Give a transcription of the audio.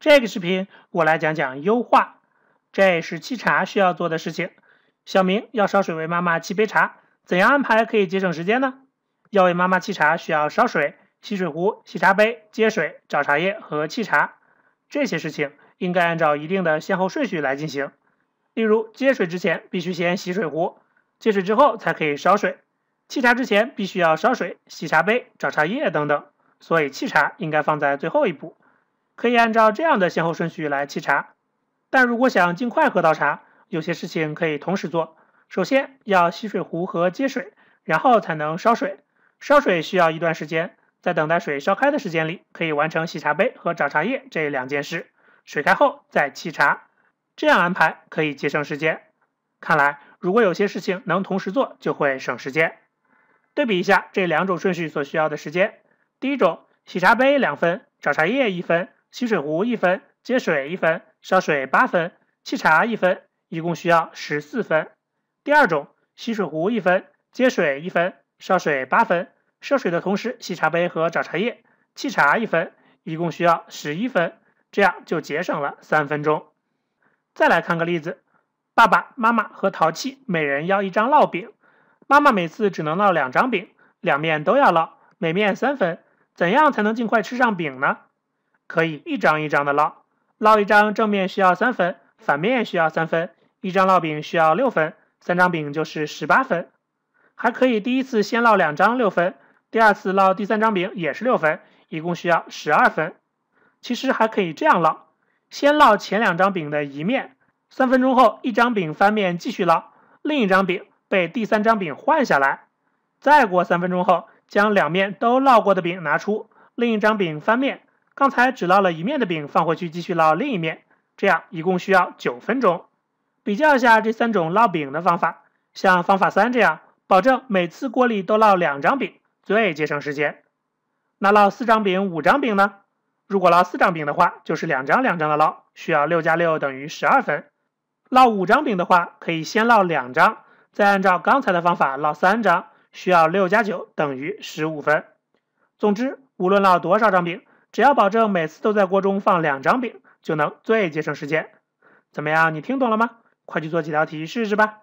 这个视频我来讲讲优化，这是沏茶需要做的事情。小明要烧水为妈妈沏杯茶，怎样安排可以节省时间呢？要为妈妈沏茶，需要烧水、洗水壶、洗茶杯、接水、找茶叶和沏茶。这些事情应该按照一定的先后顺序来进行。例如，接水之前必须先洗水壶，接水之后才可以烧水。沏茶之前必须要烧水、洗茶杯、找茶叶等等，所以沏茶应该放在最后一步。可以按照这样的先后顺序来沏茶，但如果想尽快喝到茶，有些事情可以同时做。首先要洗水壶和接水，然后才能烧水。烧水需要一段时间，在等待水烧开的时间里，可以完成洗茶杯和找茶叶这两件事。水开后再沏茶，这样安排可以节省时间。看来，如果有些事情能同时做，就会省时间。对比一下这两种顺序所需要的时间，第一种洗茶杯两分，找茶叶一分。吸水壶一分，接水一分，烧水八分，沏茶一分，一共需要十四分。第二种，吸水壶一分，接水一分，烧水八分，烧水的同时洗茶杯和找茶叶，沏茶一分，一共需要十一分，这样就节省了三分钟。再来看个例子，爸爸妈妈和淘气每人要一张烙饼，妈妈每次只能烙两张饼，两面都要烙，每面三分，怎样才能尽快吃上饼呢？可以一张一张的烙，烙一张正面需要三分，反面需要三分，一张烙饼需要六分，三张饼就是十八分。还可以第一次先烙两张六分，第二次烙第三张饼也是六分，一共需要十二分。其实还可以这样烙：先烙前两张饼的一面，三分钟后一张饼翻面继续烙，另一张饼被第三张饼换下来，再过三分钟后将两面都烙过的饼拿出，另一张饼翻面。刚才只烙了一面的饼，放回去继续烙另一面，这样一共需要九分钟。比较一下这三种烙饼的方法，像方法三这样，保证每次锅里都烙两张饼，最节省时间。那烙四张饼、五张饼呢？如果烙四张饼的话，就是两张两张的烙，需要六加六等于十二分。烙五张饼的话，可以先烙两张，再按照刚才的方法烙三张，需要六加九等于十五分。总之，无论烙多少张饼。只要保证每次都在锅中放两张饼，就能最节省时间。怎么样，你听懂了吗？快去做几道题试试吧。